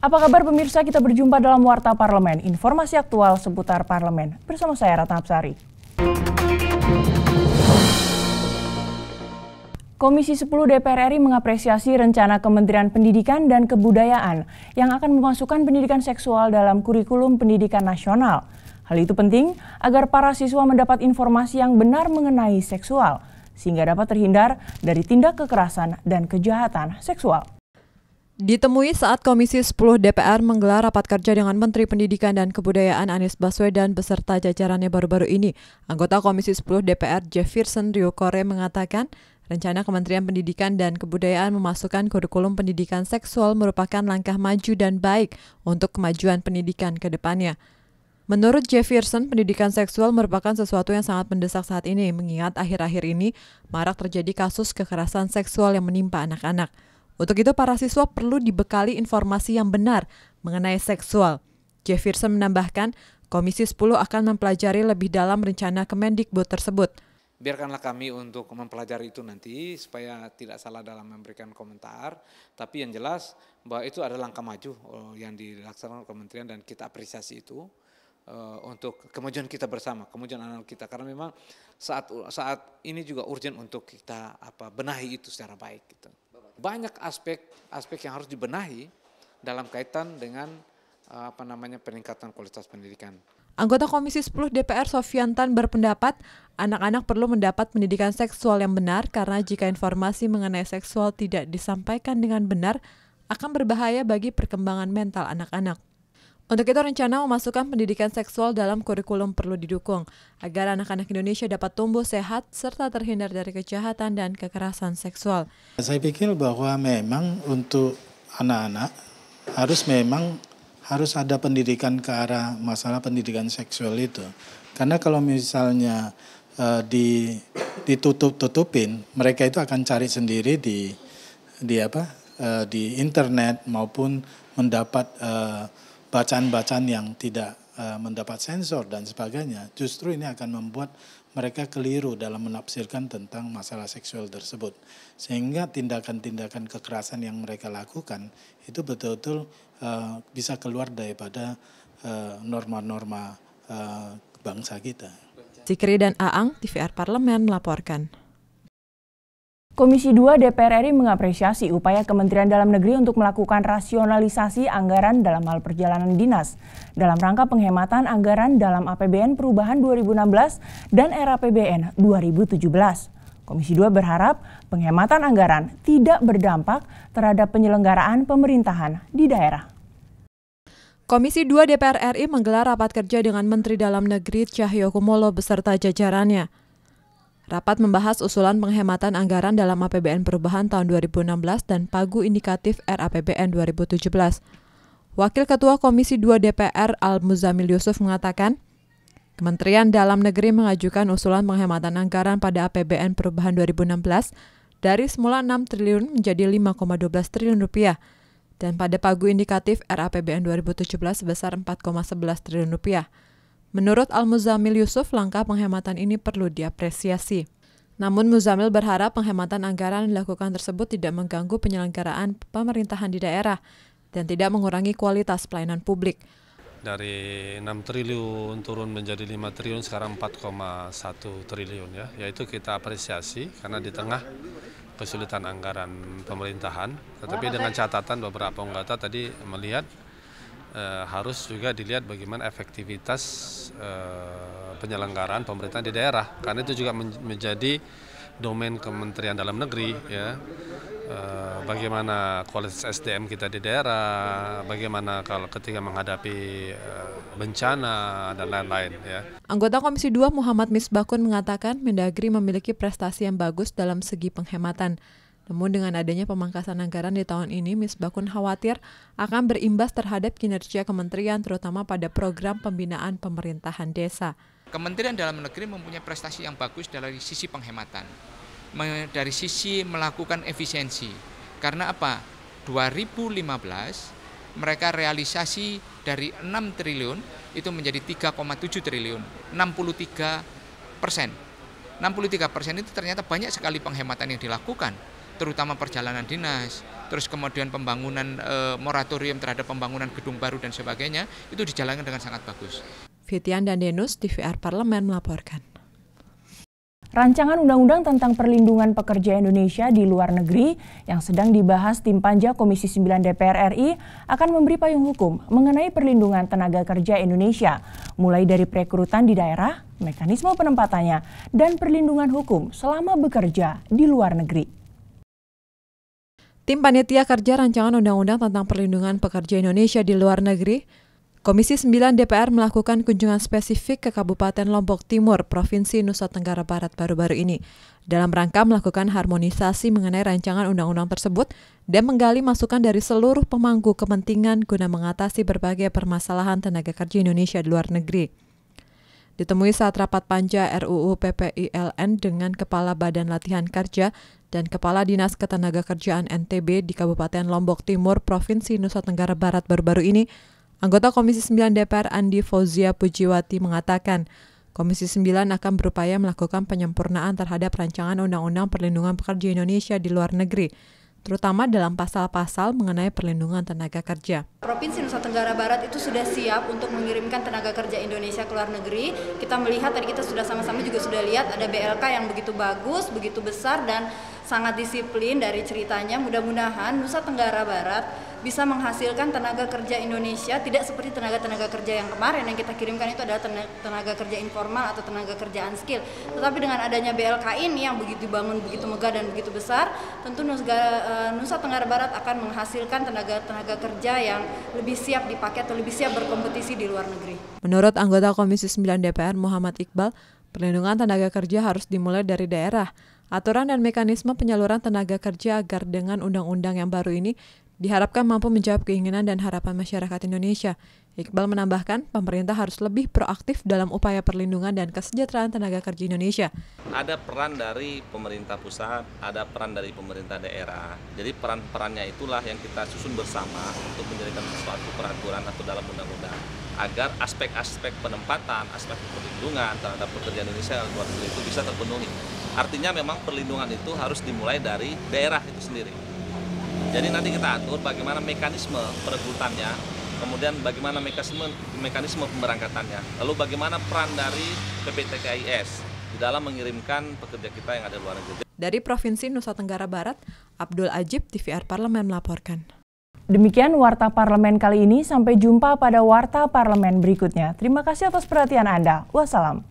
Apa kabar pemirsa? Kita berjumpa dalam Warta Parlemen, informasi aktual seputar parlemen. Bersama saya Ratna Absari Komisi 10 DPR RI mengapresiasi rencana Kementerian Pendidikan dan Kebudayaan yang akan memasukkan pendidikan seksual dalam kurikulum pendidikan nasional. Hal itu penting agar para siswa mendapat informasi yang benar mengenai seksual, sehingga dapat terhindar dari tindak kekerasan dan kejahatan seksual. Ditemui saat Komisi 10 DPR menggelar rapat kerja dengan Menteri Pendidikan dan Kebudayaan Anies Baswedan beserta jajarannya baru-baru ini, anggota Komisi 10 DPR Jefferson Rio Kore mengatakan Rencana Kementerian Pendidikan dan Kebudayaan memasukkan kurikulum pendidikan seksual merupakan langkah maju dan baik untuk kemajuan pendidikan ke depannya. Menurut Jefferson, pendidikan seksual merupakan sesuatu yang sangat mendesak saat ini, mengingat akhir-akhir ini marak terjadi kasus kekerasan seksual yang menimpa anak-anak. Untuk itu, para siswa perlu dibekali informasi yang benar mengenai seksual. Jefferson menambahkan, Komisi 10 akan mempelajari lebih dalam rencana Kemendikbud tersebut. Biarkanlah kami untuk mempelajari itu nanti supaya tidak salah dalam memberikan komentar. Tapi yang jelas bahwa itu adalah langkah maju eh, yang dilaksanakan kementerian dan kita apresiasi itu eh, untuk kemajuan kita bersama, kemajuan anak kita. Karena memang saat saat ini juga urgent untuk kita apa benahi itu secara baik. Gitu banyak aspek-aspek yang harus dibenahi dalam kaitan dengan eh, apa namanya peningkatan kualitas pendidikan. Anggota Komisi 10 DPR Sofiantan berpendapat anak-anak perlu mendapat pendidikan seksual yang benar karena jika informasi mengenai seksual tidak disampaikan dengan benar akan berbahaya bagi perkembangan mental anak-anak. Untuk itu rencana memasukkan pendidikan seksual dalam kurikulum perlu didukung agar anak-anak Indonesia dapat tumbuh sehat serta terhindar dari kejahatan dan kekerasan seksual. Saya pikir bahwa memang untuk anak-anak harus memang harus ada pendidikan ke arah masalah pendidikan seksual itu. Karena kalau misalnya e, di ditutup-tutupin, mereka itu akan cari sendiri di di apa? E, di internet maupun mendapat e, bacaan-bacaan yang tidak eh, mendapat sensor dan sebagainya, justru ini akan membuat mereka keliru dalam menafsirkan tentang masalah seksual tersebut. Sehingga tindakan-tindakan kekerasan yang mereka lakukan itu betul-betul uh, bisa keluar daripada eh, norma-norma uh, uh, bangsa kita. Sikri dan Aang, TVR Parlemen melaporkan. Komisi 2 DPR RI mengapresiasi upaya Kementerian Dalam Negeri untuk melakukan rasionalisasi anggaran dalam hal perjalanan dinas dalam rangka penghematan anggaran dalam APBN perubahan 2016 dan RAPBN 2017. Komisi 2 berharap penghematan anggaran tidak berdampak terhadap penyelenggaraan pemerintahan di daerah. Komisi 2 DPR RI menggelar rapat kerja dengan Menteri Dalam Negeri Cahyokumolo beserta jajarannya. Rapat membahas usulan penghematan anggaran dalam APBN perubahan tahun 2016 dan pagu indikatif RAPBN 2017. Wakil Ketua Komisi 2 DPR Al-Muzamil Yusuf mengatakan, Kementerian Dalam Negeri mengajukan usulan penghematan anggaran pada APBN perubahan 2016 dari semula 6 triliun menjadi 5,12 triliun rupiah dan pada pagu indikatif RAPBN 2017 sebesar 4,11 triliun rupiah. Menurut Al-Muzamil Yusuf, langkah penghematan ini perlu diapresiasi. Namun Muzamil berharap penghematan anggaran dilakukan tersebut tidak mengganggu penyelenggaraan pemerintahan di daerah dan tidak mengurangi kualitas pelayanan publik. Dari 6 triliun turun menjadi 5 triliun sekarang 4,1 triliun ya, yaitu kita apresiasi karena di tengah kesulitan anggaran pemerintahan, tetapi dengan catatan beberapa anggota tadi melihat Eh, harus juga dilihat bagaimana efektivitas eh, penyelenggaraan pemerintahan di daerah karena itu juga menjadi domain Kementerian Dalam Negeri ya eh, bagaimana kualitas SDM kita di daerah, bagaimana kalau ketika menghadapi eh, bencana dan lain-lain ya. Anggota Komisi 2 Muhammad Misbakun mengatakan Mendagri memiliki prestasi yang bagus dalam segi penghematan. Namun dengan adanya pemangkasan anggaran di tahun ini, Miss Bakun khawatir akan berimbas terhadap kinerja kementerian terutama pada program pembinaan pemerintahan desa. Kementerian Dalam Negeri mempunyai prestasi yang bagus dari sisi penghematan, dari sisi melakukan efisiensi. Karena apa? 2015 mereka realisasi dari 6 triliun itu menjadi 3,7 triliun, 63 persen. 63 persen itu ternyata banyak sekali penghematan yang dilakukan terutama perjalanan dinas, terus kemudian pembangunan e, moratorium terhadap pembangunan gedung baru dan sebagainya, itu dijalankan dengan sangat bagus. Fitian dan Denus, TVR Parlemen melaporkan. Rancangan Undang-Undang tentang Perlindungan Pekerja Indonesia di Luar Negeri yang sedang dibahas tim Panja Komisi 9 DPR RI akan memberi payung hukum mengenai perlindungan tenaga kerja Indonesia, mulai dari perekrutan di daerah, mekanisme penempatannya, dan perlindungan hukum selama bekerja di luar negeri. Tim Panitia Kerja Rancangan Undang-Undang tentang Perlindungan Pekerja Indonesia di Luar Negeri, Komisi 9 DPR melakukan kunjungan spesifik ke Kabupaten Lombok Timur, Provinsi Nusa Tenggara Barat baru-baru ini, dalam rangka melakukan harmonisasi mengenai rancangan undang-undang tersebut dan menggali masukan dari seluruh pemangku kepentingan guna mengatasi berbagai permasalahan tenaga kerja Indonesia di luar negeri. Ditemui saat rapat panja RUU PPILN dengan Kepala Badan Latihan Kerja dan Kepala Dinas ketenaga kerjaan NTB di Kabupaten Lombok Timur, Provinsi Nusa Tenggara Barat baru-baru ini, anggota Komisi 9 DPR Andi Fauzia Pujiwati mengatakan, Komisi 9 akan berupaya melakukan penyempurnaan terhadap rancangan Undang-Undang Perlindungan Pekerja Indonesia di luar negeri, terutama dalam pasal-pasal mengenai perlindungan tenaga kerja. Provinsi Nusa Tenggara Barat itu sudah siap untuk mengirimkan tenaga kerja Indonesia ke luar negeri. Kita melihat tadi kita sudah sama-sama juga sudah lihat ada BLK yang begitu bagus, begitu besar dan sangat disiplin dari ceritanya. Mudah-mudahan Nusa Tenggara Barat bisa menghasilkan tenaga kerja Indonesia tidak seperti tenaga-tenaga kerja yang kemarin yang kita kirimkan itu adalah tenaga, kerja informal atau tenaga kerja unskilled. Tetapi dengan adanya BLK ini yang begitu dibangun begitu megah dan begitu besar, tentu Nusa, eh, Nusa Tenggara Barat akan menghasilkan tenaga-tenaga kerja yang lebih siap dipakai atau lebih siap berkompetisi di luar negeri. Menurut anggota Komisi 9 DPR Muhammad Iqbal, perlindungan tenaga kerja harus dimulai dari daerah Aturan dan mekanisme penyaluran tenaga kerja agar dengan undang-undang yang baru ini diharapkan mampu menjawab keinginan dan harapan masyarakat Indonesia. Iqbal menambahkan, pemerintah harus lebih proaktif dalam upaya perlindungan dan kesejahteraan tenaga kerja Indonesia. Ada peran dari pemerintah pusat, ada peran dari pemerintah daerah. Jadi peran-perannya itulah yang kita susun bersama untuk menjadikan sesuatu peraturan atau dalam undang-undang agar aspek-aspek penempatan, aspek perlindungan terhadap pekerja Indonesia yang luar negeri itu bisa terpenuhi. Artinya memang perlindungan itu harus dimulai dari daerah itu sendiri. Jadi nanti kita atur bagaimana mekanisme perebutannya, kemudian bagaimana mekanisme mekanisme pemberangkatannya, lalu bagaimana peran dari PPTKIS di dalam mengirimkan pekerja kita yang ada di luar negeri. Dari Provinsi Nusa Tenggara Barat, Abdul Ajib, TVR Parlemen melaporkan. Demikian Warta Parlemen kali ini, sampai jumpa pada Warta Parlemen berikutnya. Terima kasih atas perhatian Anda. Wassalam.